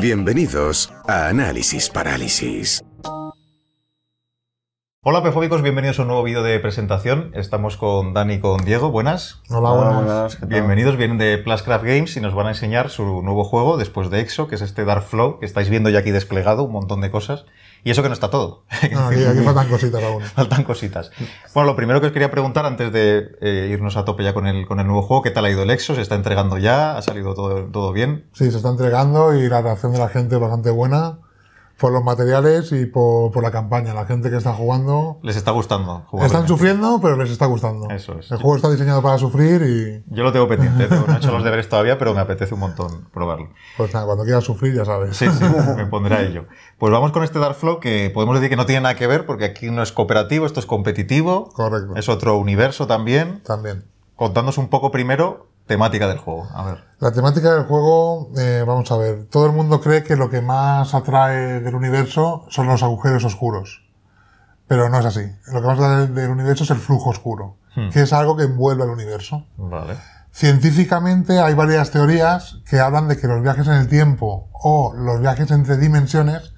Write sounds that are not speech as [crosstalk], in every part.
Bienvenidos a Análisis Parálisis. Hola pefóbicos, bienvenidos a un nuevo vídeo de presentación. Estamos con Dani y con Diego, buenas. Hola, buenas. Bienvenidos, vienen de Plascraft Games y nos van a enseñar su nuevo juego después de EXO, que es este Dark Flow, que estáis viendo ya aquí desplegado, un montón de cosas. Y eso que no está todo. No, ah, aquí, faltan [laughs] cositas aún. Faltan cositas. Bueno, lo primero que os quería preguntar antes de eh, irnos a tope ya con el, con el nuevo juego, ¿qué tal ha ido el Exo? ¿Se está entregando ya? ¿Ha salido todo, todo bien? Sí, se está entregando y la reacción de la gente es bastante buena por los materiales y por, la campaña. La gente que está jugando. Les está gustando. están sufriendo, pero les está gustando. Eso es. El juego está diseñado para sufrir y. Yo lo tengo pendiente. ¿eh? no he hecho los deberes todavía, pero me apetece un montón probarlo. Pues nada, cuando quieras sufrir, ya sabes. Sí, sí, me pondré a ello. Pues vamos con este Dark Flow que podemos decir que no tiene nada que ver porque aquí no es cooperativo, esto es competitivo. Correcto. Es otro universo también. También. Contándonos un poco primero temática del juego? A ver. La temática del juego, eh, vamos a ver, todo el mundo cree que lo que más atrae del universo son los agujeros oscuros, pero no es así. Lo que más atrae del universo es el flujo oscuro, hmm. que es algo que envuelve al universo. Vale. Científicamente hay varias teorías que hablan de que los viajes en el tiempo o los viajes entre dimensiones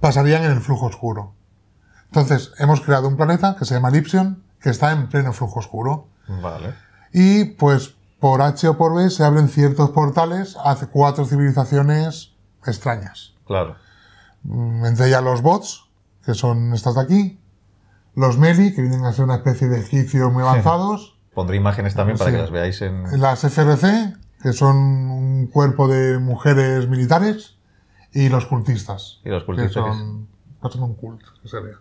pasarían en el flujo oscuro. Entonces, hemos creado un planeta que se llama Lipsion, que está en pleno flujo oscuro. Vale. Y pues por H o por B se abren ciertos portales a cuatro civilizaciones extrañas. Claro. Mm, entre ellas los bots, que son estas de aquí, los meli, que vienen a ser una especie de egipcios muy [laughs] avanzados. Pondré imágenes también para que las veáis en... Las FRC, que son un cuerpo de mujeres militares, y los cultistas. Y los cultistas. son, un cult, que se vea.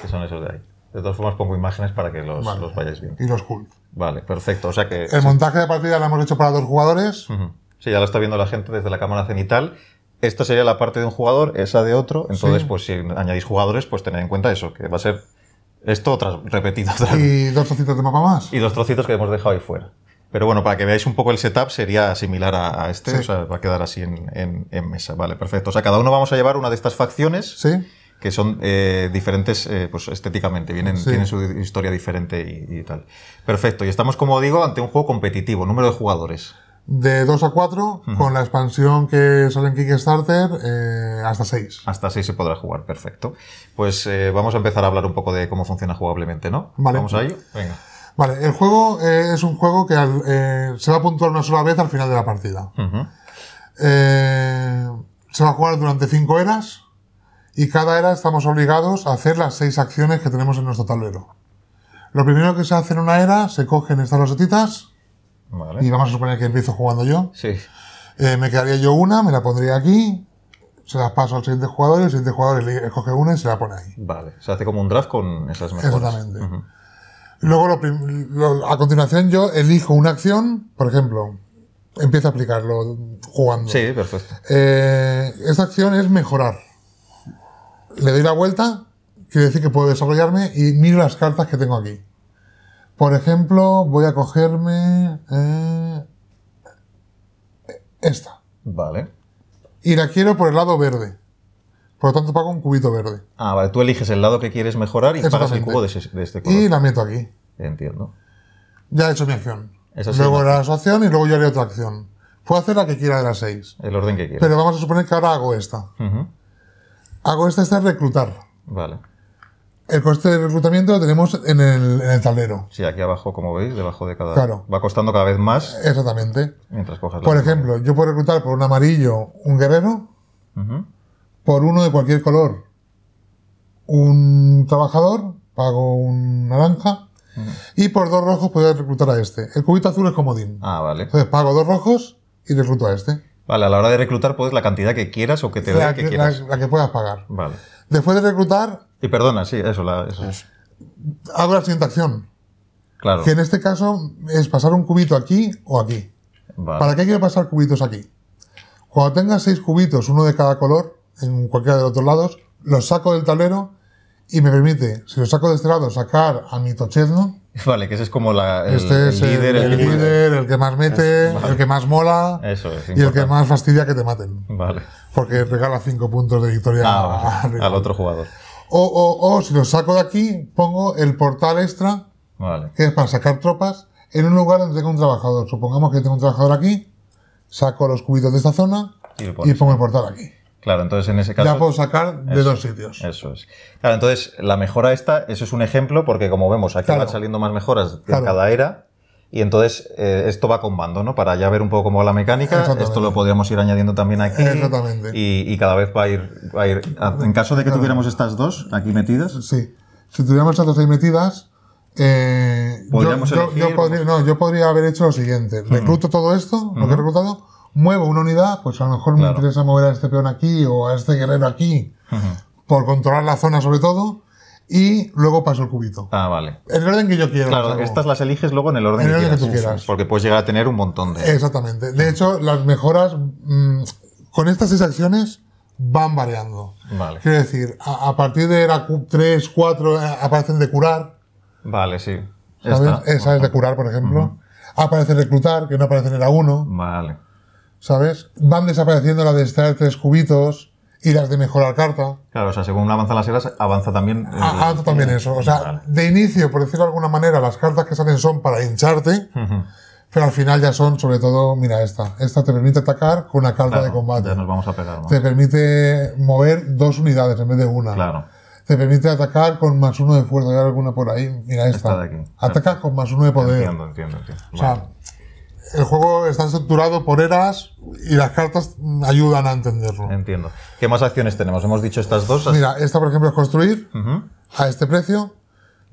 Que son esos de ahí. De todas formas pongo imágenes para que los, vayáis bien. Y los cult. Vale, perfecto. O sea que. El montaje de partida lo hemos hecho para dos jugadores. Si Sí, ya lo está viendo la gente desde la cámara cenital. Esta sería la parte de un jugador, esa de otro. Entonces, pues si añadís jugadores, pues tener en cuenta eso, que va a ser esto otras repetidas y dos trocitos de mapa más. Y dos trocitos que hemos dejado ahí fuera. Pero bueno, para que veáis un poco el setup sería similar a, este, o sea, va a quedar así en, en, mesa. Vale, perfecto. O sea, cada uno vamos a llevar una de estas facciones. Sí que son eh, diferentes eh, pues estéticamente, vienen, tienen su historia diferente y, tal. Perfecto, y estamos, como digo, ante un juego competitivo, número de jugadores. De 2 a 4, con la expansión que sale en Kickstarter, eh, hasta 6. Hasta 6 se podrá jugar, perfecto. Pues vamos a empezar a hablar un poco de cómo funciona jugablemente, ¿no? Vale. Vamos a ello. Venga. Vale, el juego es un juego que se va a puntuar una sola vez al final de la partida. se va a jugar durante 5 horas y cada era estamos obligados a hacer las seis acciones que tenemos en nuestro tablero. Lo primero que se hace en una era, se cogen estas rosetitas, y vamos a suponer que empiezo jugando yo. Sí. Eh, me quedaría yo una, me la pondría aquí, se las paso al siguiente jugador y el siguiente jugador escoge una y se la pone ahí. Vale, se hace como un draft con esas mejoras. Exactamente. Luego, a continuación, yo elijo una acción, por ejemplo, empiezo a aplicarlo jugando. Sí, perfecto. Eh, esta acción es mejorar le doy la vuelta, quiere decir que puedo desarrollarme y miro las cartas que tengo aquí. Por ejemplo, voy a cogerme eh, esta. Vale. Y la quiero por el lado verde. Por lo tanto, pago un cubito verde. Ah, vale. Tú eliges el lado que quieres mejorar y pagas el cubo de, este color. Y la meto aquí. Entiendo. Ya he hecho mi acción. luego haré la acción y luego yo haré otra acción. Puedo hacer la que quiera de las seis. El orden que quiera. Pero vamos a suponer que ahora hago esta. Hago este reclutar. Vale. El coste de reclutamiento lo tenemos en el, en tablero. Sí, aquí abajo, como veis, debajo de cada. Claro. Va costando cada vez más. Exactamente. Mientras Por ejemplo, yo puedo reclutar por un amarillo un guerrero, por uno de cualquier color un trabajador, pago un naranja, y por dos rojos puedo reclutar a este. El cubito azul es comodín. Ah, vale. Entonces pago dos rojos y recluto a este. Vale, a la hora de reclutar puedes la cantidad que quieras o que te dé que quieras. La, que puedas pagar. Vale. Después de reclutar... Y perdona, sí, eso, la, eso Hago la siguiente acción. Claro. Que en este caso es pasar un cubito aquí o aquí. ¿Para qué quiero pasar cubitos aquí? Cuando tenga seis cubitos, uno de cada color, en cualquiera de los dos lados, los saco del tablero y me permite, si los saco de este lado, sacar a mi tochezno [laughs] Vale, que ese es como la, el, este líder, el, el, que más mete, el que más mola y el que más fastidia que te maten. Vale. Porque regala 5 puntos de victoria ah, [laughs] al otro jugador. O, o, o, si lo saco de aquí, pongo el portal extra, que es para sacar tropas, en un lugar donde tengo un trabajador. Supongamos que tengo un trabajador aquí, saco los cubitos de esta zona y pongo el portal aquí. Claro, entonces en ese caso. Ya puedo sacar de dos sitios. Eso es. Claro, entonces la mejora esta, eso es un ejemplo, porque como vemos, aquí van saliendo más mejoras de cada era. Y entonces eh, esto va con bando, ¿no? Para ya ver un poco cómo va la mecánica. Esto lo podríamos ir añadiendo también aquí. Exactamente. Y, cada vez va a ir. en caso de que tuviéramos estas dos aquí metidas. Sí. Si tuviéramos estas dos ahí metidas, eh, ¿Podríamos yo, podría, no, yo podría haber hecho lo siguiente. Recluto todo esto, lo que he reclutado muevo una unidad, pues a lo mejor me interesa mover a este peón aquí o a este guerrero aquí, por controlar la zona sobre todo, y luego paso el cubito. Ah, vale. En el orden que yo quiero. Claro, estas las eliges luego en el orden, que, quieras, tú quieras. Porque puedes llegar a tener un montón de... Exactamente. De hecho, las mejoras mm, con estas seis acciones van variando. Vale. Quiero decir, a, partir de la 3, 4 aparecen de curar. Vale, sí. ¿sabes? Esa es de curar, por ejemplo. de Aparece reclutar, que no aparece en la 1. Vale. ¿sabes? Van desapareciendo las de extraer tres cubitos y las de mejorar carta. Claro, o sea, según avanzan las eras, avanza también... El... Eh, ah, avanza también eso. O sea, de inicio, por decirlo de alguna manera, las cartas que salen son para hincharte, pero al final ya son, sobre todo, mira esta. Esta te permite atacar con una carta de combate. Ya nos vamos a pegar. Te permite mover dos unidades en vez de una. Claro te permite atacar con más uno de fuerza. Hay alguna por ahí. Mira esta. Ataca Atacas con más uno de poder. Entiendo, entiendo, entiendo el juego está estructurado por eras y las cartas ayudan a entenderlo. Entiendo. ¿Qué más acciones tenemos? Hemos dicho estas dos. Mira, esta por ejemplo es construir a este precio.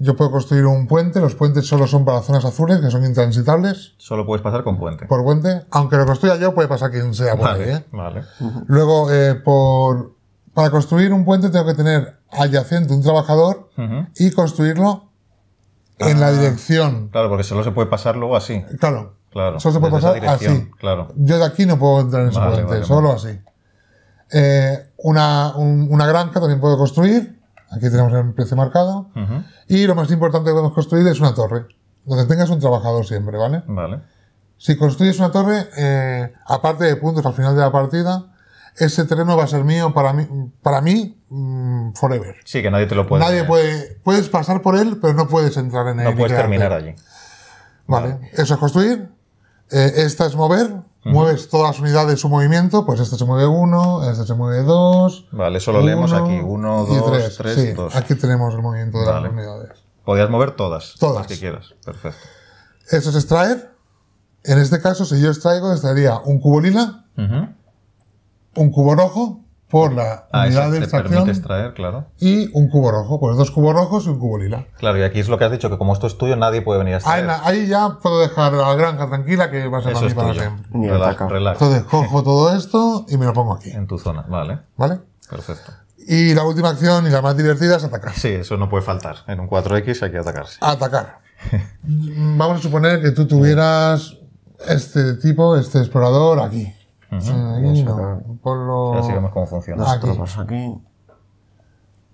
Yo puedo construir un puente, los puentes solo son para zonas azules, que son intransitables. Solo puedes pasar con puente. Por puente. Aunque lo construya yo, puede pasar quien sea por vale, ¿eh? Vale. Luego, eh, por, para construir un puente tengo que tener adyacente un trabajador y construirlo en la ah. dirección. Claro, porque solo se puede pasar luego así. Claro. Claro. Solo se puede pasar así. Claro. Yo de aquí no puedo entrar en ese puente, solo así. Eh, una, una, granja también puedo construir. Aquí tenemos el precio marcado. Y lo más importante que podemos construir es una torre, donde tengas un trabajador siempre, ¿vale? Vale. Si construyes una torre, eh, aparte de puntos al final de la partida, ese terreno va a ser mío para mí, para mí mm, forever. Sí, que nadie te lo puede. Nadie puede. Puedes pasar por él, pero no puedes entrar en él. No puedes terminar allí. Vale. vale. Eso es construir. Eh, esta es mover, Mueves todas las unidades de su movimiento, pues esta se mueve uno, esta se mueve dos. Vale, solo leemos aquí 1, 2, 3, dos. Aquí tenemos el movimiento de las unidades. Podías mover todas. Todas. Las que quieras. Perfecto. Eso es extraer. En este caso, si yo extraigo, estaría un cubo lila, un cubo rojo por la ah, unidad de extracción y un cubo rojo, pues dos cubos rojos y un cubo lila. Claro, y aquí es lo que has dicho, que como esto es tuyo, nadie puede venir a extraer. Ahí, ya puedo dejar la granja tranquila que va a ser Eso para mí Entonces cojo todo esto y me lo pongo aquí. En tu zona, vale. ¿Vale? Perfecto. Y la última acción y la más divertida es atacar. Sí, eso no puede faltar. En un 4X hay que atacarse. Atacar. [laughs] Vamos a suponer que tú tuvieras este tipo, este explorador aquí cómo funciona. Pues aquí.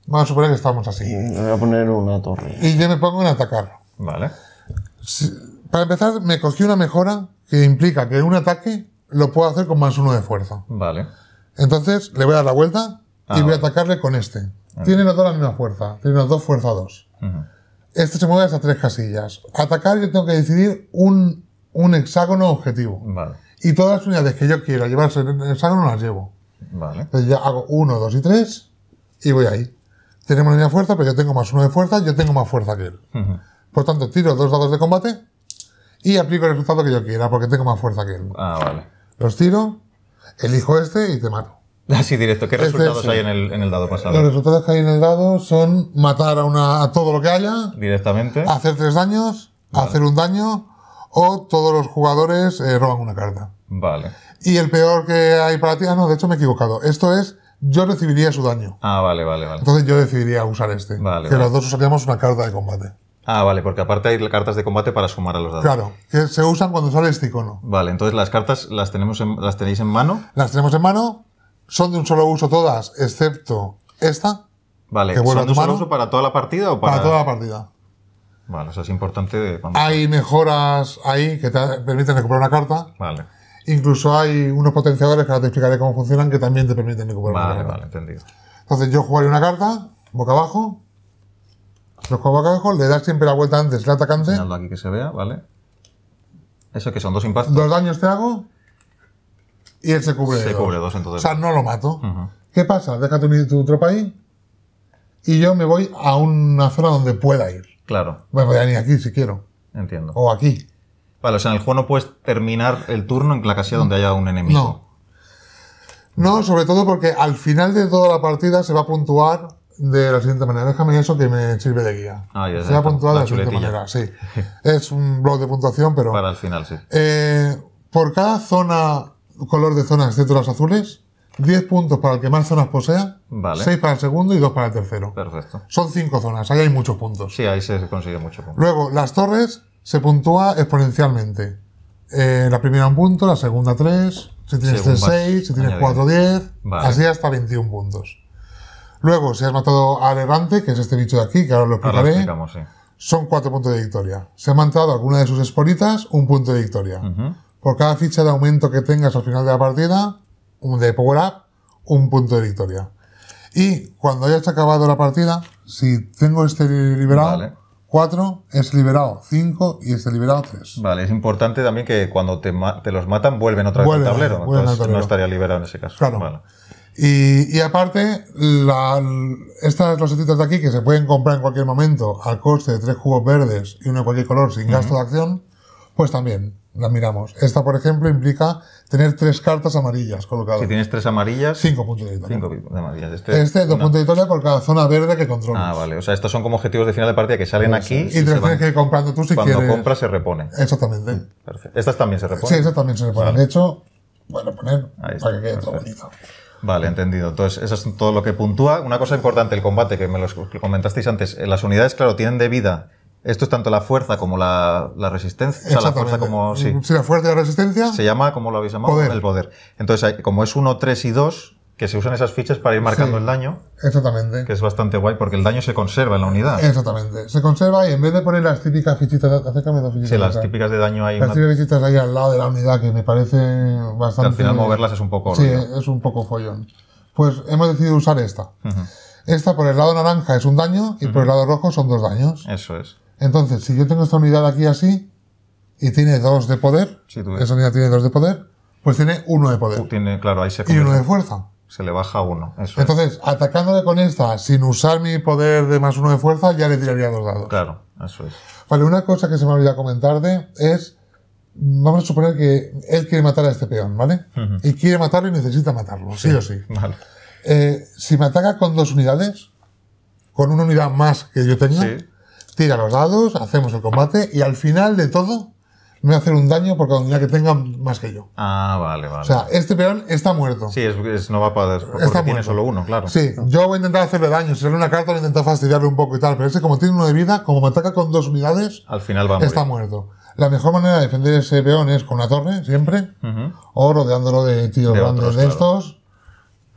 Vamos a suponer que estamos así. Y voy a poner una torre. Y yo me pongo en atacar. Vale. para empezar, me cogí una mejora que implica que un ataque lo puedo hacer con más uno de fuerza. Vale. Entonces, le voy a dar la vuelta y ah, voy a atacarle con este. Ah. tiene Tienen los dos la misma fuerza. tiene los dos fuerza dos. Este se mueve hasta tres casillas. Atacar yo tengo que decidir un, un hexágono objetivo. Vale. Y todas las unidades que yo quiera llevarse en el saco no las llevo. Vale. Entonces ya hago 1, 2 y 3 y voy ahí. Tenemos la misma fuerza, pero yo tengo más uno de fuerza, yo tengo más fuerza que él. Por tanto, tiro dos dados de combate y aplico el resultado que yo quiera, porque tengo más fuerza que él. Ah, vale. Los tiro, elijo este y te mato. [laughs] Así directo. ¿Qué resultados hay en el, en el, dado pasado? Los resultados que hay en el dado son matar a, una, a todo lo que haya. Directamente. Hacer tres daños, hacer un daño, o todos los jugadores eh, roban una carta. Vale. Y el peor que hay para ti, ah, no, de hecho me he equivocado. Esto es, yo recibiría su daño. Ah, vale, vale, vale. Entonces yo decidiría usar este. Vale. Que los dos usaríamos una carta de combate. Ah, vale, porque aparte hay cartas de combate para sumar a los dados. Claro, que se usan cuando sale este icono. Vale, entonces las cartas las, tenemos las tenéis en mano. Las tenemos en mano, son de un solo uso todas, excepto esta. Vale, que ¿son de un solo uso para toda la partida o para...? Para toda la partida. Vale, eso es importante. hay pues. mejoras ahí que te permiten recuperar una carta. Vale. Incluso hay unos potenciadores que ahora te explicaré cómo funcionan que también te permiten recuperar una carta. Vale, vale, entendido. Entonces yo jugaré una carta, boca abajo. Lo juego boca abajo, le das siempre la vuelta antes al atacante. aquí que se vea, vale. Eso que son dos impactos. Dos daños te hago y él se cubre. Se cubre dos entonces. O sea, no lo mato. ¿Qué pasa? Deja tu tropa ahí y yo me voy a una zona donde pueda ir. Claro. Bueno, voy a aquí si quiero. Entiendo. O aquí. Vale, o sea, en el juego no puedes terminar el turno en la casilla donde haya un enemigo. No. No, sobre todo porque al final de toda la partida se va a puntuar de la siguiente manera. Déjame eso que me sirve de guía. Ah, se va a puntuar de la siguiente manera, sí. [laughs] es un blog de puntuación, pero. Para el final, sí. Eh, por cada zona, color de zona, excepto las azules, 10 puntos para el que más zonas posea, vale. 6 para el segundo y 2 para el tercero. Perfecto. Son 5 zonas, ahí hay muchos puntos. Sí, ahí se consigue muchos puntos. Luego, las torres se puntúa exponencialmente. Eh, la primera un punto, la segunda tres, si tienes 3, 6, si tienes 4, 10, así hasta 21 puntos. Luego, si has matado a Levante, que es este bicho de aquí, que ahora lo explicaré, son 4 puntos de victoria. Si has matado alguna de sus esporitas, un punto de victoria. Por cada ficha de aumento que tengas al final de la partida, un de Power Up, un punto de victoria. Y cuando hayas acabado la partida, si tengo este liberado, 4, es liberado 5 y este liberado 3. Vale, es importante también que cuando te, te los matan vuelven otra vez al tablero. no estaría liberado en ese caso. Claro. Y, aparte, estas estas setitas de aquí que se pueden comprar en cualquier momento al coste de tres jugos verdes y uno de cualquier color sin gasto de acción, pues también, la miramos. Esta, por ejemplo, implica tener tres cartas amarillas colocadas. Si tienes tres amarillas. Cinco puntos de victoria. Cinco puntos de amarillas. Este, este dos puntos de victoria por cada zona verde que controlas. Ah, vale. O sea, estos son como objetivos de final de partida que salen aquí. Y, y tienes que comprando tú si quieres. Cuando compras se repone. Exactamente. Mm, perfecto. Estas también se reponen. Sí, estas también se reponen. De hecho, bueno, poner para que quede todo bonito. Vale, entendido. Entonces, eso es todo lo que puntúa. Una cosa importante, el combate, que me lo comentasteis antes. Eh, las unidades, claro, tienen de vida esto es tanto la fuerza como la, resistencia. O sea, la fuerza como. Sí. la fuerza y la resistencia. Se llama, como lo habéis llamado? El poder. Entonces, como es 1, 3 y 2, que se usan esas fichas para ir marcando el daño. Exactamente. Que es bastante guay porque el daño se conserva en la unidad. Exactamente. Se conserva y en vez de poner las típicas fichitas, acércame dos fichitas. Sí, las típicas de daño ahí. Las típicas fichitas ahí al lado de la unidad que me parece bastante. al final moverlas es un poco. Sí, es un poco follón. Pues hemos decidido usar esta. Esta por el lado naranja es un daño y por el lado rojo son dos daños. Eso es. Entonces, si yo tengo esta unidad aquí así, y tiene dos de poder, esa unidad tiene dos de poder, pues tiene uno de poder. Tiene, claro, ahí y uno de fuerza. Se le baja uno. Entonces, atacándole con esta, sin usar mi poder de más uno de fuerza, ya le tiraría dos dados. Claro, eso es. Vale, una cosa que se me olvidó comentar de es. Vamos a suponer que él quiere matar a este peón, ¿vale? Y quiere matarlo y necesita matarlo, sí, o sí. Vale. Eh, si me ataca con dos unidades, con una unidad más que yo tenía, tira los dados, hacemos el combate y al final de todo me va a hacer un daño por cada que tenga más que yo. Ah, vale, vale. O sea, este peón está muerto. Sí, es, no va a poder, porque tiene solo uno, claro. Sí, yo voy a intentar hacerle daño. Si sale una carta, voy a intentar fastidiarle un poco y tal. Pero ese como tiene uno de vida, como me ataca con dos unidades, al final va Está muerto. La mejor manera de defender ese peón es con una torre, siempre, o rodeándolo de tíos de grandes de estos.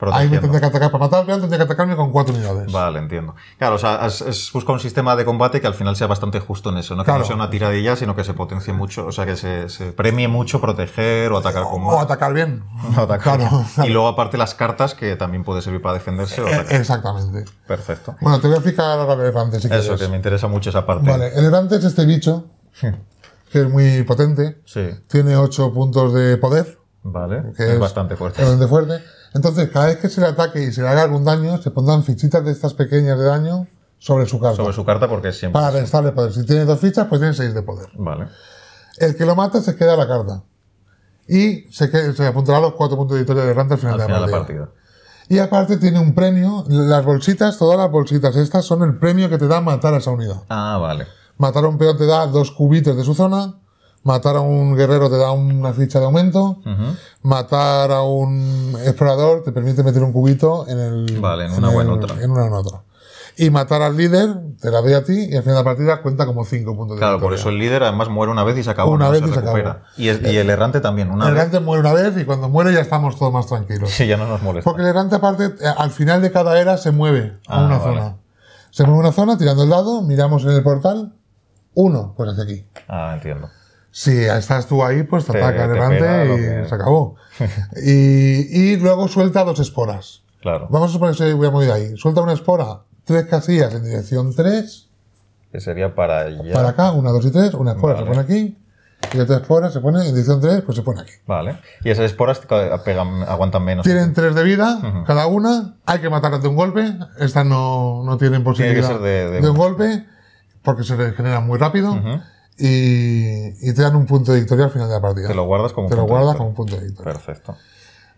Ahí me tendría que atacar para matar, matarme, tendría que atacarme con cuatro unidades. Vale, entiendo. Claro, o sea, es, un sistema de combate que al final sea bastante justo en eso, ¿no? Que no sea una tiradilla, sino que se potencie mucho, o sea, que se, premie mucho proteger o atacar con O atacar bien. [laughs] O atacar Y luego, aparte, las cartas que también puede servir para defenderse. O eh, Exactamente. Perfecto. Bueno, te voy a explicar ahora el elefante, Eso, que me interesa mucho esa parte. Vale, el elefante es este bicho, hmm. que es muy potente. Sí. Tiene ocho puntos de poder. Vale. es, bastante fuerte. es Bastante fuerte entonces, cada vez que se le ataque y se le haga algún daño, se pondrán fichitas de estas pequeñas de daño sobre su carta. Sobre su carta porque siempre. Para restarle poder. Si tiene dos fichas, pues tiene seis de poder. Vale. El que lo mata se queda la carta. Y se, se apuntará los cuatro puntos de victoria de Rante al final, de la partida. partida. Y aparte tiene un premio. Las bolsitas, todas las bolsitas estas son el premio que te da matar a esa unidad. Ah, vale. Matar a un peón te da dos cubitos de su zona. Matar a un guerrero te da una ficha de aumento. Matar a un explorador te permite meter un cubito en el. en, una o en otra. Y matar al líder te la doy a ti y al final de la partida cuenta como 5 puntos de Claro, por eso el líder además muere una vez y se acaba Una vez y Se Y, el, errante también. Una el errante muere una vez y cuando muere ya estamos todos más tranquilos. Sí, ya no nos molesta. Porque el errante, aparte, eh, al final de cada era se mueve a ah, una zona. Se mueve a una zona tirando el dado, miramos en el portal. Uno, por pues aquí. Ah, entiendo si estás tú ahí, pues te, ataca delante y se acabó. [laughs] y, luego suelta dos esporas. Claro. Vamos a suponer que voy a morir ahí. Suelta una espora, tres casillas en dirección 3. Que sería para allá. Para acá, una, dos y tres. Una espora se pone aquí. Y otra espora se pone en dirección 3, pues se pone aquí. Vale. Y esas esporas aguantan menos. Tienen tres de vida, cada una. Hay que matarlas de un golpe. Estas no, no tienen posibilidad de, un golpe, porque se regeneran muy rápido y, te dan un punto de victoria al final de la partida. Te lo guardas como, un, punto lo guardas como punto de victoria. Perfecto.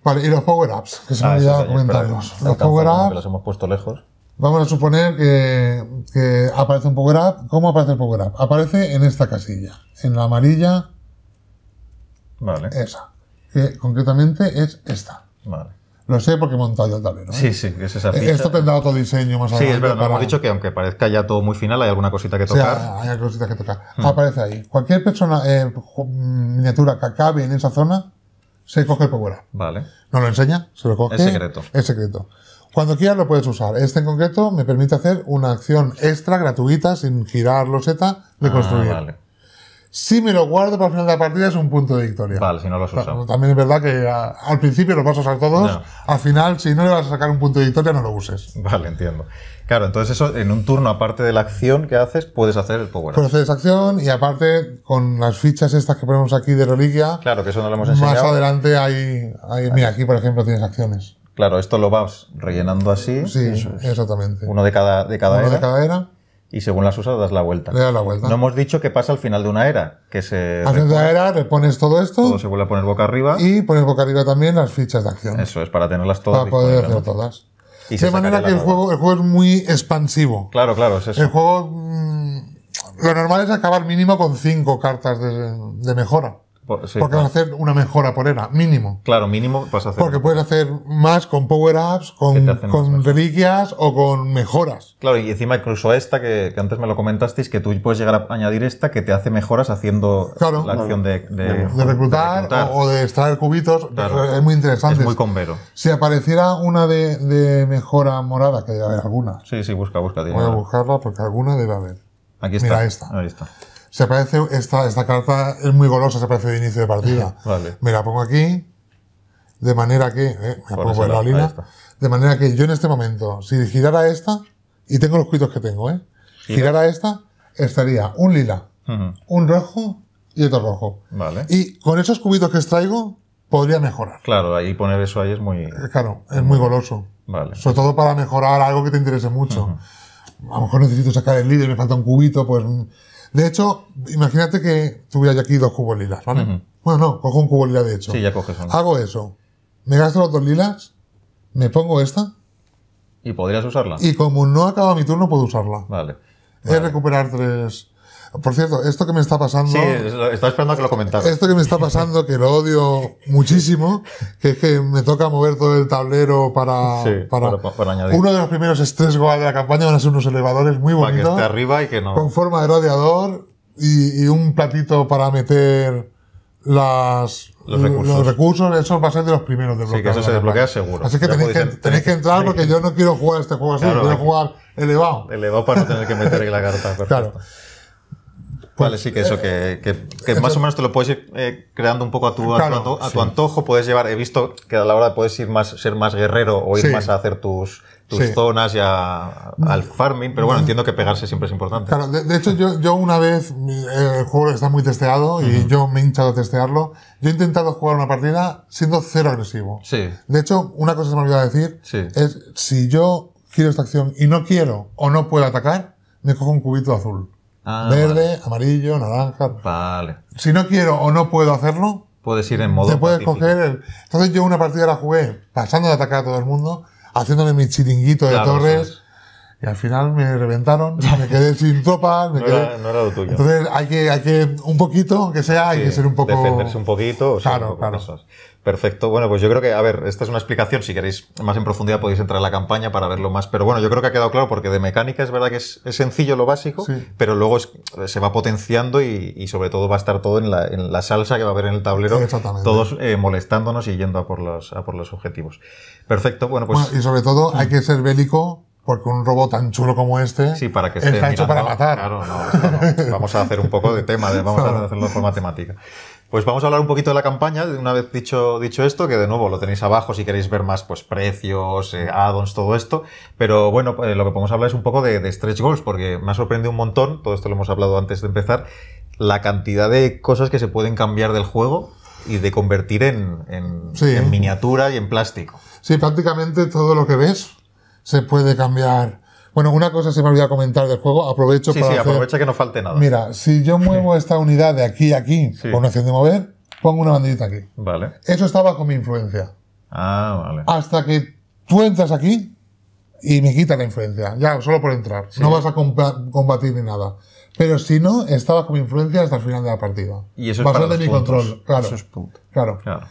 Vale, y los power-ups, que se ah, me olvidaba comentarlos. Los power-ups. Los hemos puesto lejos. Vamos a suponer que, que aparece un power-up. ¿Cómo aparece el power-up? Aparece en esta casilla, en la amarilla. Vale. Esa. Que concretamente es esta. Vale. Lo sé porque he montado el tablero. ¿eh? Sí, sí, es esa eh, ficha. Esto tendrá otro diseño más adelante. Sí, es verdad. Hemos dicho que aunque parezca ya todo muy final, hay alguna cosita que tocar. Sí, hay cositas que tocar. Mm. Aparece ahí. Cualquier persona, eh, miniatura que acabe en esa zona, se coge el Power Vale. No lo enseña, se lo coge. Es secreto. Es secreto. Cuando quieras lo puedes usar. Este en concreto me permite hacer una acción extra gratuita sin girar loseta de ah, construir. Vale. Si me lo guardo para el final de la partida es un punto de victoria. Vale, si no lo has También es verdad que al principio lo vas a usar todos, al final si no le vas a sacar un punto de victoria no lo uses. Vale, entiendo. Claro, entonces eso en un turno aparte de la acción que haces puedes hacer el power up. esa acción y aparte con las fichas estas que ponemos aquí de reliquia. Claro, que eso no lo hemos enseñado. Más adelante hay, hay mira, aquí por ejemplo tienes acciones. Claro, esto lo vas rellenando así. Sí, exactamente. Uno de cada, de cada Uno de cada era y según las usas das la vuelta. No hemos dicho que pasa al final de una era. Que se al final de la era pones todo esto. Todo se vuelve a poner boca arriba. Y pones boca arriba también las fichas de acción. Eso es, para tenerlas todas. Para poder hacer todas. de manera que el juego, es muy expansivo. Claro, claro, es eso. El juego. Mm, lo normal es acabar mínimo con cinco cartas de mejora porque ah. vas a hacer una mejora por era, mínimo. Claro, mínimo vas a hacer. Porque puedes hacer más con power-ups, con, con reliquias o con mejoras. Claro, y encima incluso esta, que, antes me lo comentasteis, que tú puedes llegar a añadir esta que te hace mejoras haciendo la acción de, de, reclutar, O, de extraer cubitos. Es muy interesante. Es muy convero. Si apareciera una de, mejora morada, que debe haber alguna. Sí, sí, busca, busca. Voy a buscarla porque alguna debe haber. Aquí está. esta. Ahí está. Se parece, esta, esta carta es muy golosa, se parece de inicio de partida. [laughs] vale. Me la pongo aquí, de manera que, eh, pongo la línea, de manera que yo en este momento, si girara esta, y tengo los cubitos que tengo, ¿eh? Girara esta, estaría un lila, un rojo y otro rojo. Vale. Y con esos cubitos que extraigo, podría mejorar. Claro, ahí poner eso ahí es muy... Eh, claro, es muy goloso. Vale. Sobre todo para mejorar algo que te interese mucho. A lo mejor necesito sacar el líder, me falta un cubito, pues de hecho, imagínate que tuviera aquí dos cubos lilas, ¿vale? Bueno, no, cojo un cubo de hecho. Sí, ya coges Hago eso. Me gasto los dos lilas, me pongo esta. ¿Y podrías usarla? Y como no acaba mi turno, puedo usarla. Vale. Es recuperar tres. Por cierto, esto que me está pasando. Sí, estaba esperando que lo comentara. Esto que me está pasando, que lo odio muchísimo, que es que me toca mover todo el tablero para. para, para, añadir. Uno de los primeros estrés de la campaña van a ser unos elevadores muy bonitos. Para que esté arriba y que no. Con forma de rodeador y, y un platito para meter las, los recursos. Los recursos, eso va a ser de los primeros de Sí, que eso se desbloquea seguro. Así que tenéis, que entrar porque yo no quiero jugar este juego así, quiero jugar elevado. [laughs] Elevado para no tener que meter la carta. Perfecto. Claro. Vale, pues, Sí, que eso, que, eh, que, que más o menos te lo puedes ir eh, creando un poco a tu, a tu, antojo. Puedes llevar, he visto que a la hora puedes ir más, ser más guerrero o ir más a hacer tus, tus zonas y al farming, pero bueno, entiendo que pegarse siempre es importante. Claro, de, hecho, yo, yo, una vez, el juego está muy testeado y yo me he hinchado a testearlo. Yo he intentado jugar una partida siendo cero agresivo. Sí. De hecho, una cosa se me olvidó decir es si yo quiero esta acción y no quiero o no puedo atacar, me cojo un cubito azul. Ah, Verde, amarillo, naranja. Vale. Si no quiero o no puedo hacerlo. Puedes ir en modo. Te puedes coger Entonces yo una partida la jugué pasando de atacar a todo el mundo, haciéndole mi chiringuito de torres. y al final me reventaron, [laughs] me quedé sin tropas, me quedé... no era lo tuyo. Entonces hay que, hay que, un poquito, que sea, hay que ser un poco... Defenderse un poquito. O claro, claro. Perfecto. Bueno, pues yo creo que, a ver, esta es una explicación. Si queréis más en profundidad podéis entrar en la campaña para verlo más. Pero bueno, yo creo que ha quedado claro porque de mecánica es verdad que es, sencillo lo básico, pero luego se va potenciando y, sobre todo va a estar todo en la, en la, salsa que va a haber en el tablero. Todos eh, molestándonos y yendo a por, los, a por los objetivos. Perfecto. Bueno, pues... y sobre todo hay que ser bélico porque un robot tan chulo como este sí, para que esté está para matar. Claro, no, [laughs] Vamos a hacer un poco de tema, vamos a hacerlo de forma temática. Pues vamos a hablar un poquito de la campaña, una vez dicho, dicho esto, que de nuevo lo tenéis abajo si queréis ver más pues precios, eh, add-ons, todo esto. Pero bueno, eh, lo que podemos hablar es un poco de, stretch goals, porque me ha sorprendido un montón, todo esto lo hemos hablado antes de empezar, la cantidad de cosas que se pueden cambiar del juego y de convertir en, en miniatura y en plástico. Sí, prácticamente todo lo que ves se puede cambiar bueno, una cosa se me olvidó comentar del juego, aprovecho para para. Sí, sí, aprovecha que no falte nada. Mira, si yo muevo esta unidad de aquí a aquí con una acción de mover, pongo una bandita aquí. Vale. Eso estaba con mi influencia. Ah, vale. Hasta que tú entras aquí y me quita la influencia. Ya, solo por entrar. No vas a combatir ni nada. Pero si no, estaba con mi influencia hasta el final de la partida. Y eso es para los de mi control. Claro. Eso es punto. Claro. claro.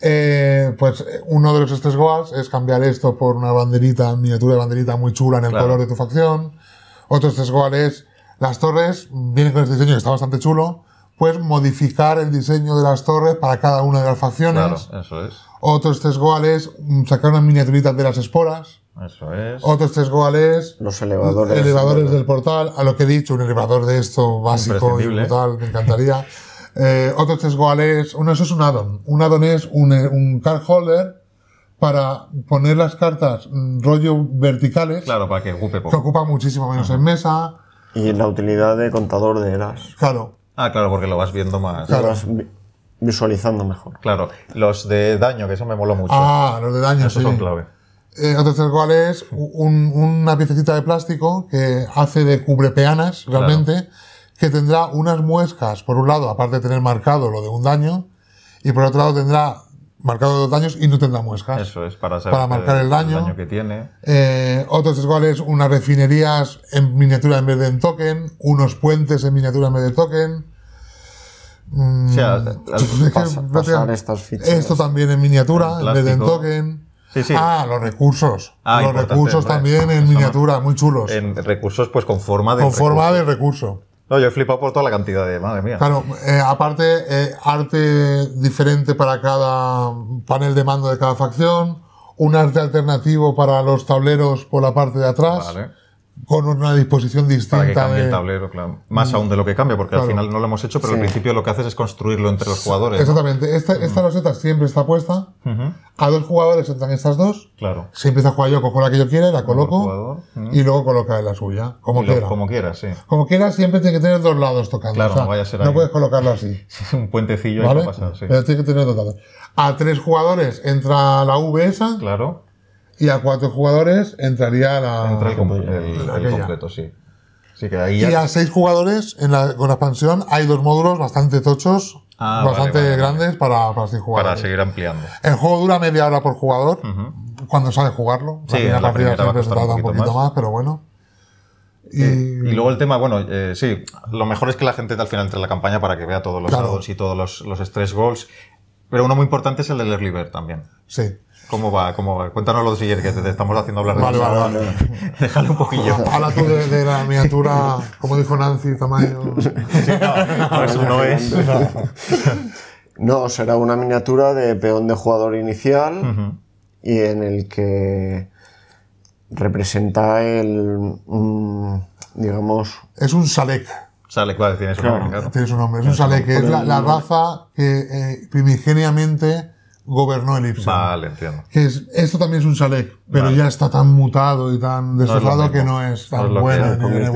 Eh, pues eh, uno de los estos goals es cambiar esto por una banderita, miniatura de banderita muy chula en el color de tu facción. Otro tres goals es las torres, vienen con este diseño que está bastante chulo, pues modificar el diseño de las torres para cada una de las facciones. Claro, eso es. Otro estresgoal es sacar unas miniaturitas de las esporas. Eso es. Otros tres goales. Los elevadores. Elevadores del portal. A lo que he dicho, un elevador de esto básico y brutal, me encantaría. [laughs] eh, otros tres goales, uno eso es un addon. Un addon es un, eh, un card holder para poner las cartas mm, rollo verticales. Claro, para que ocupe poco. ocupa muchísimo menos en mesa. Y la utilidad de contador de eras. Claro. Ah, claro, porque lo vas viendo más. Claro. visualizando mejor. Claro, los de daño, que eso me moló mucho. Ah, los de daño, Esos sí. son clave. Eh, otro tres es una piececita de plástico que hace de cubrepeanas, realmente que tendrá unas muescas, por un lado, aparte de tener marcado lo de un daño, y por otro lado tendrá marcado dos daños y no tendrá muescas. Eso es, para, marcar el daño. que tiene. Eh, otros iguales unas refinerías en miniatura en vez de en token, unos puentes en miniatura en vez de token. Mm, esto también en miniatura en vez de en token. Ah, los recursos. Ah, los recursos también en miniatura, muy chulos. En recursos, pues con forma de. Con forma de recurso. No, yo he flipado por toda la cantidad de, madre mía. Claro, eh, aparte, eh, arte diferente para cada panel de mando de cada facción, un arte alternativo para los tableros por la parte de atrás con una disposición distinta. tablero, claro. Más aún de lo que cambia, porque al final no lo hemos hecho, pero al principio lo que haces es construirlo entre los jugadores. Exactamente. Esta, esta roseta siempre está puesta. A dos jugadores entran estas dos. Claro. Si empieza a jugar yo, cojo la que yo quiera, la coloco y luego coloca la suya. Como quiera. Como quiera, sí. Como quiera, siempre tiene que tener dos lados tocando. Claro, no puedes colocarlo así. [laughs] un puentecillo y no pasa, sí. Pero tiene que tener dos lados. A tres jugadores entra la V esa. Claro y a cuatro jugadores entraría la. el, completo, sí. sí que ahí Y a seis jugadores con la expansión hay dos módulos bastante tochos, ah, bastante grandes Para, para seguir ampliando. El juego dura media hora por jugador, cuando sabe jugarlo. Sí, la, la primera un poquito, más. pero bueno. Eh, y... luego el tema, bueno, eh, sí, lo mejor es que la gente al final entre en la campaña para que vea todos los claro. y todos los, los, stress goals. Pero uno muy importante es el del early bird también. Sí. ¿Cómo va? ¿Cómo va? Cuéntanos lo siguiente, que te estamos haciendo hablar de Vale, vale, vale. [laughs] Déjalo un poquillo. Habla tú de, la miniatura, como dijo Nancy, tamaño. [laughs] Sí, no, eso no es. [laughs] No, será una miniatura de peón de jugador inicial y en el que representa el, mm, digamos, Es un Salek. Salek, vale, tiene su nombre, claro. Tiene su nombre. Es un Salek, es la, raza que eh, primigeniamente gobernó el Ibsen. Vale, entiendo. Es, esto también es un saleco pero ya está tan mutado y tan destrozado que no es tan bueno es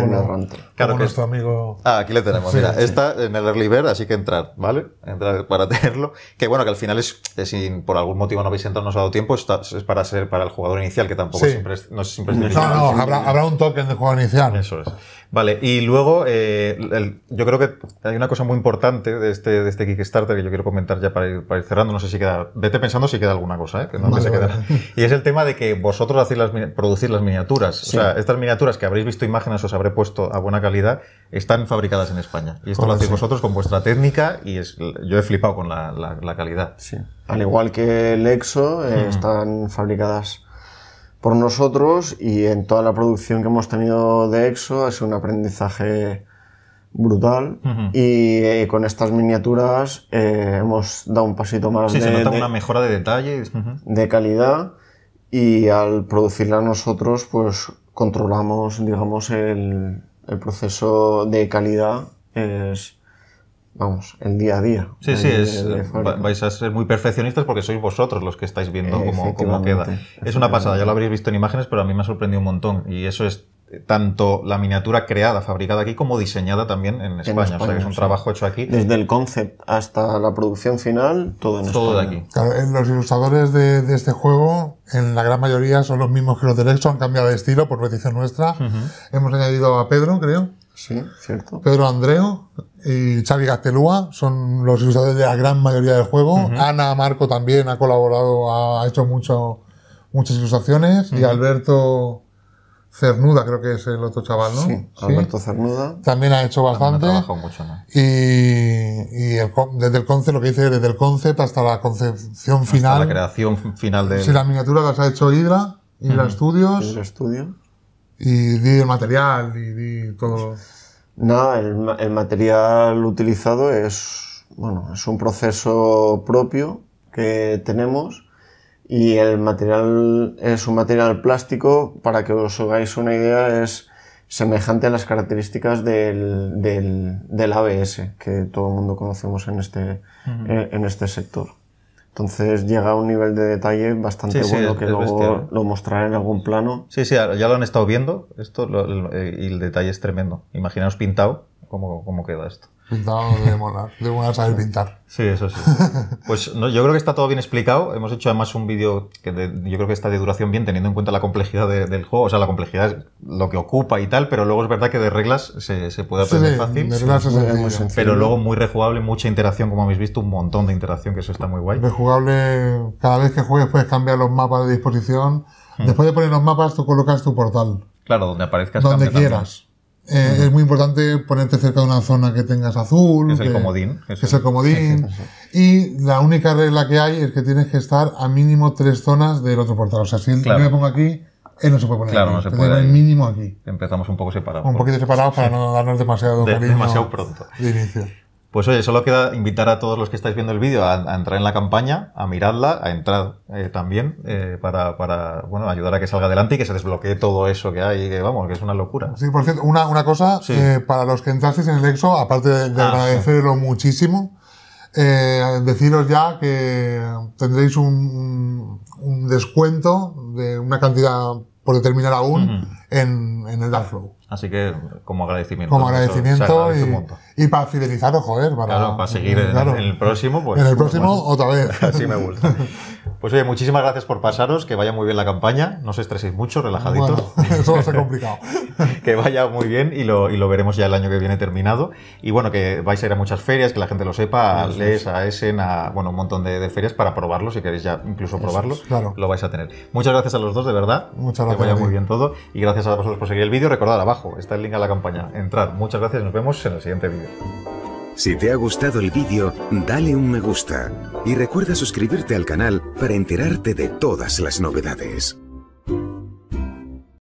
claro que nuestro amigo... Ah, aquí le tenemos, mira. Está en el early bird, así que entrar, ¿vale? Entrar para [laughs] tenerlo. Que bueno, que al final es, si por algún motivo no habéis entrado, no os ha dado tiempo, es para ser para el jugador inicial, que tampoco siempre no No, no, habrá, un token de jugador inicial. Eso es. Vale, y luego, eh, yo creo que hay una cosa muy importante de este, de este Kickstarter que yo quiero comentar ya para ir, para ir cerrando. No sé si queda... Vete pensando si queda alguna cosa, ¿eh? Que no Y es el tema de que vosotros hacéis las, producir las miniaturas. estas miniaturas que habréis visto imágenes, os habré puesto a buena calidad, están fabricadas en España. Y esto lo hacéis vosotros con vuestra técnica y yo he flipado con la, calidad. Al igual que el EXO, eh, mm. están fabricadas por nosotros y en toda la producción que hemos tenido de EXO es un aprendizaje brutal y eh, con estas miniaturas eh, hemos dado un pasito más sí, se nota una mejora de detalles de calidad y al producirla nosotros pues controlamos digamos el, proceso de calidad es vamos el día a día sí sí es, vais a ser muy perfeccionistas porque sois vosotros los que estáis viendo cómo, cómo, queda es una pasada ya lo habréis visto en imágenes pero a mí me ha sorprendido un montón y eso es tanto la miniatura creada, fabricada aquí, como diseñada también en España. o sea que es un trabajo hecho aquí. Desde el concept hasta la producción final, todo en todo De aquí. Claro, eh, los ilustradores de, este juego, en la gran mayoría, son los mismos que los del han cambiado de estilo por petición nuestra. Hemos añadido a Pedro, creo. Sí, cierto. Pedro Andreo y Xavi Gastelúa son los ilustradores de la gran mayoría del juego. Ana Marco también ha colaborado, ha hecho mucho, muchas ilustraciones. Y Alberto Cernuda creo que es el otro chaval, ¿no? Sí, Alberto Cernuda. También ha hecho bastante. Ha mucho, ¿no? Y, desde el concept, lo que dice, desde el concept hasta la concepción final. la creación final de... Sí, la miniatura las ha hecho Hidra, Hydra Estudios. estudios Studios. Y di el material, y di todo. No, el, el, material utilizado es, bueno, es un proceso propio que tenemos y el material es un material plástico, para que os hagáis una idea, es semejante a las características del, del, ABS que todo el mundo conocemos en este, eh, en, este sector. Entonces llega a un nivel de detalle bastante bueno que luego lo mostraré en algún plano. Sí, sí, ya lo han estado viendo esto el, eh, y el detalle es tremendo. Imaginaos pintado cómo, cómo queda esto. Pintado de molar, de saber pintar. Sí, eso sí. Pues no, yo creo que está todo bien explicado. Hemos hecho además un vídeo que yo creo que está de duración bien, teniendo en cuenta la complejidad del juego. O sea, la complejidad es lo que ocupa y tal, pero luego es verdad que de reglas se, puede aprender fácil. reglas Pero luego muy rejugable, mucha interacción, como habéis visto, un montón de interacción, que eso está muy guay. Rejugable, cada vez que juegues puedes cambiar los mapas de disposición. Mm. Después de poner los mapas, tú colocas tu portal. Claro, donde aparezcas. Donde quieras. Eh, es muy importante ponerte cerca de una zona que tengas azul. Que es el comodín. es, el, comodín. y la única regla que hay es que tienes que estar a mínimo tres zonas del otro portal. O sea, si yo me pongo aquí, él no se puede poner claro, aquí. no se puede. El mínimo aquí. Empezamos un poco separados. Un poquito separados para no darnos demasiado Demasiado pronto. De inicio. Pues oye, solo queda invitar a todos los que estáis viendo el vídeo a, entrar en la campaña, a mirarla, a entrar eh, también eh, para, bueno, ayudar a que salga adelante y que se desbloquee todo eso que hay, que vamos, que es una locura. Sí, por cierto, una, cosa, eh, para los que entrasteis en el EXO, aparte de, ah, agradecerlo muchísimo, deciros ya que tendréis un, descuento de una cantidad por determinar aún en, el Dark Flow. Así que como agradecimiento. Como agradecimiento y, y, para fidelizaros, joder. Para, seguir en, el próximo. Pues, en el próximo pues, otra vez. [laughs] Así me gusta. [laughs] Pues oye, muchísimas gracias por pasaros, que vaya muy bien la campaña, no os estreséis mucho, relajaditos. [laughs] eso va a ser complicado. que vaya muy bien y lo, y lo, veremos ya el año que viene terminado. Y bueno, que vais a ir a muchas ferias, que la gente lo sepa, a LES, a Essen, a bueno, un montón de, ferias para probarlo, si queréis ya incluso probarlo, lo vais a tener. Muchas gracias a los dos, de verdad. Muchas gracias. Que vaya muy bien todo y gracias gracias a vosotros por seguir el vídeo. Recordad abajo, está el link a la campaña. Entrar. muchas gracias nos vemos en el siguiente vídeo. Si te ha gustado el vídeo, dale un me gusta y recuerda suscribirte al canal para enterarte de todas las novedades.